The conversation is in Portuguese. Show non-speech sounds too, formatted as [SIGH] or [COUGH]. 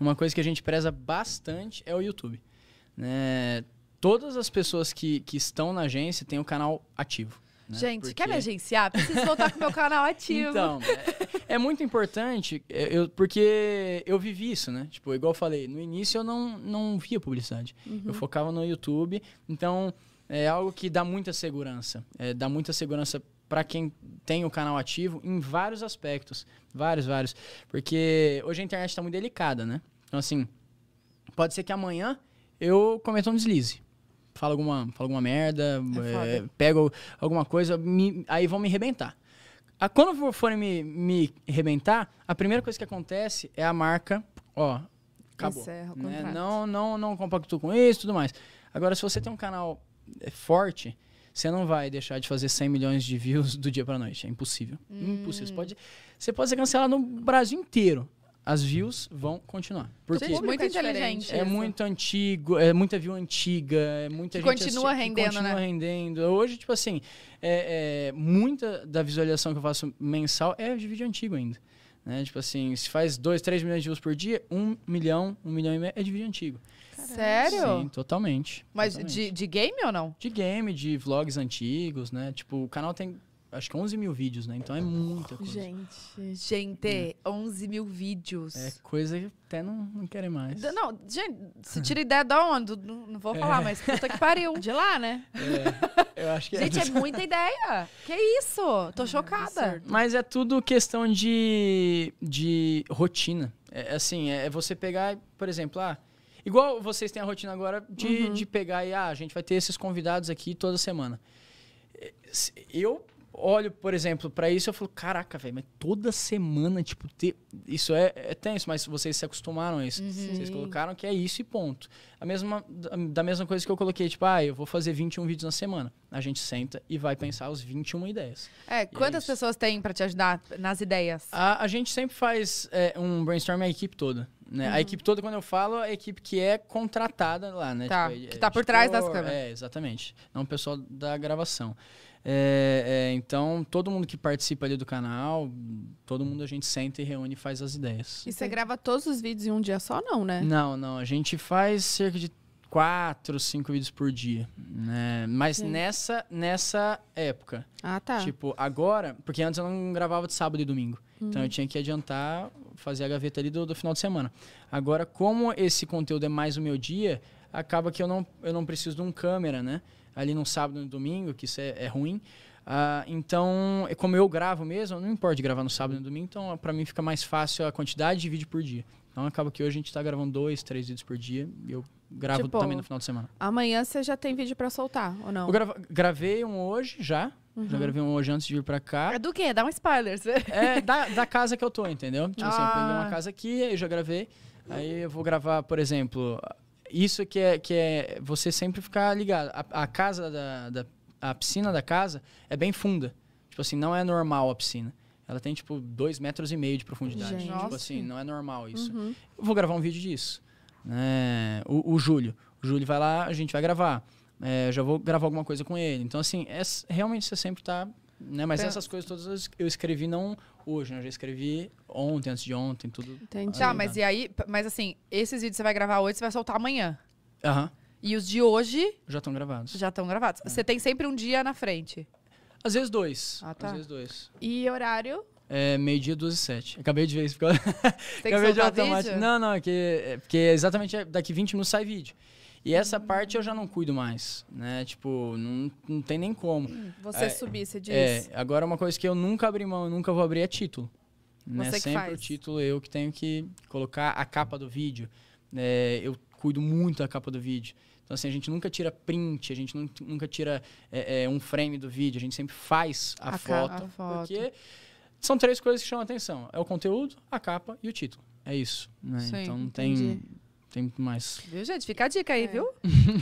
uma coisa que a gente preza bastante é o YouTube. Né? Todas as pessoas que, que estão na agência têm o canal ativo. Né? Gente, Porque... quer me agenciar? Preciso voltar com meu canal ativo. Então, é, é, muito importante, é, eu, porque eu vivi isso, né? Tipo, igual eu falei, no início eu não, não via publicidade. Uhum. Eu focava no YouTube, então é algo que dá muita segurança. É, dá muita segurança para quem tem o canal ativo em vários aspectos. Vários, vários. Porque hoje a internet está muito delicada, né? Então, assim, pode ser que amanhã eu cometa um deslize. Falo alguma, falo alguma merda, é é, pego alguma coisa, me, aí vão me rebentar. A, ah, quando forem me, me rebentar, a primeira coisa que acontece é a marca, ó, acabou. Encerra o né? Não, não, não compacto com isso e tudo mais. Agora, se você tem um canal é, forte, você não vai deixar de fazer 100 milhões de views do dia para noite. É impossível. Hum. Impossível. Você pode, você pode ser cancelado no Brasil inteiro. As views vão continuar. Porque é muito é inteligente. É muito antigo, é muita view antiga, é muita que gente continua assim, rendendo, continua né? rendendo. Hoje, tipo assim, é, é, muita da visualização que eu faço mensal é de vídeo antigo ainda. Né? Tipo assim, se faz 2, 3 milhões de views por dia, 1 um milhão, 1 um milhão e meio é de vídeo antigo. Sério? Sim, totalmente. Mas totalmente. De, de game ou não? De game, de vlogs antigos, né? Tipo, o canal tem acho que 11 mil vídeos, né? Então é muita coisa. Gente, gente, é. 11 mil vídeos. É coisa que até não, não querem mais. Não, gente, se tira ideia da onde? Não, não vou é. falar, é. mas puta que pariu. De lá, né? É, eu acho que é. Gente, é, é [LAUGHS] muita ideia. Que isso? Tô é, chocada. mas é tudo questão de, de rotina. É, assim, é você pegar, por exemplo, ah, Igual vocês têm a rotina agora de, uhum. de pegar e, ah, a gente vai ter esses convidados aqui toda semana. Eh, eu olho, por exemplo, para isso eu falo, caraca, velho, mas toda semana, tipo, ter... isso é, é tenso, mas vocês se acostumaram a isso. Uhum. Vocês colocaram que é isso e ponto. A mesma, da mesma coisa que eu coloquei, tipo, ah, eu vou fazer 21 vídeos na semana. A gente senta e vai pensar os 21 ideias. É, é quantas é pessoas tem para te ajudar nas ideias? A, a gente sempre faz é, um brainstorm a equipe toda. Né? Uhum. A equipe toda, quando eu falo, é a equipe que é contratada lá, né? Tá, tipo, é, que tá por é trás das câmeras. É, exatamente. Não o pessoal da gravação. É, é, então, todo mundo que participa ali do canal, todo mundo a gente senta e reúne e faz as ideias. E você grava todos os vídeos em um dia só, não, né? Não, não. A gente faz cerca de quatro, cinco vídeos por dia, né? Mas nessa nessa época. Ah, tá. Tipo, agora, porque antes eu não gravava de sábado e domingo. Hum. Então eu hum. tinha que adiantar, fazer a gaveta ali do, do, final de semana. Agora, como esse conteúdo é mais o meu dia, acaba que eu não, eu não preciso de um câmera, né? Ali no sábado e no domingo, que isso é, é ruim. Ah, então, é como eu gravo mesmo, não importa de gravar no sábado e no domingo, então para mim fica mais fácil a quantidade de vídeo por dia. Então acaba que hoje a gente está gravando dois, três vídeos por dia e eu gravo tipo, também no final de semana. Amanhã você já tem vídeo para soltar ou não? Eu gravei um hoje já. Uhum. Já gravei um hoje antes de vir pra cá. É do quê? Dá um spoiler. É da, da casa que eu tô, entendeu? [LAUGHS] Tipo ah. assim, eu peguei uma ah. casa aqui, aí já gravei. Aí eu vou gravar, por exemplo, isso que é, que é você sempre ficar ligado. A, a casa da, da. A piscina da casa é bem funda. Tipo assim, não é normal a piscina ela tem, tipo, dois metros e meio de profundidade. Gente. Tipo assim, não é normal isso. Uhum. Eu vou gravar um vídeo disso. É, o, o Júlio. O Júlio vai lá, a gente vai gravar. É, já vou gravar alguma coisa com ele. Então, assim, é, realmente você sempre tá né? Mas essas coisas todas eu escrevi não hoje, né? Eu já escrevi ontem, antes de ontem, tudo. Entendi. Tá, mas e aí, mas assim, esses vídeos você vai gravar hoje, você vai soltar amanhã. Aham. E os de hoje. Já estão gravados. Já estão gravados. É. Você tem sempre um dia na frente. Às vezes dois. Ah, tá. Às vezes dois. E horário? É meio-dia, 12 e sete. Acabei de ver isso. Tem Acabei de automático. Vídeo? Não, não, é que, é porque é exatamente é, daqui 20 minutos sai vídeo. E essa hum. parte eu já não cuido mais, né? Tipo, não, não tem nem como. Hum, você é, subir, você é, diz. É, agora uma coisa que eu nunca abri mão, eu nunca vou abrir é título. Você né? Sempre faz. o título eu que tenho que colocar a capa do vídeo. É, eu cuido muito da capa do vídeo. Então, assim, a gente nunca tira print, a gente nunca tira é, é, um frame do vídeo, a gente sempre faz a, a foto, a foto. Porque são três coisas que chamam a atenção: é o conteúdo, a capa e o título. É isso. Né? Sim, então, não tem, tem mais. Viu, gente? Fica a dica aí, é. viu? [LAUGHS]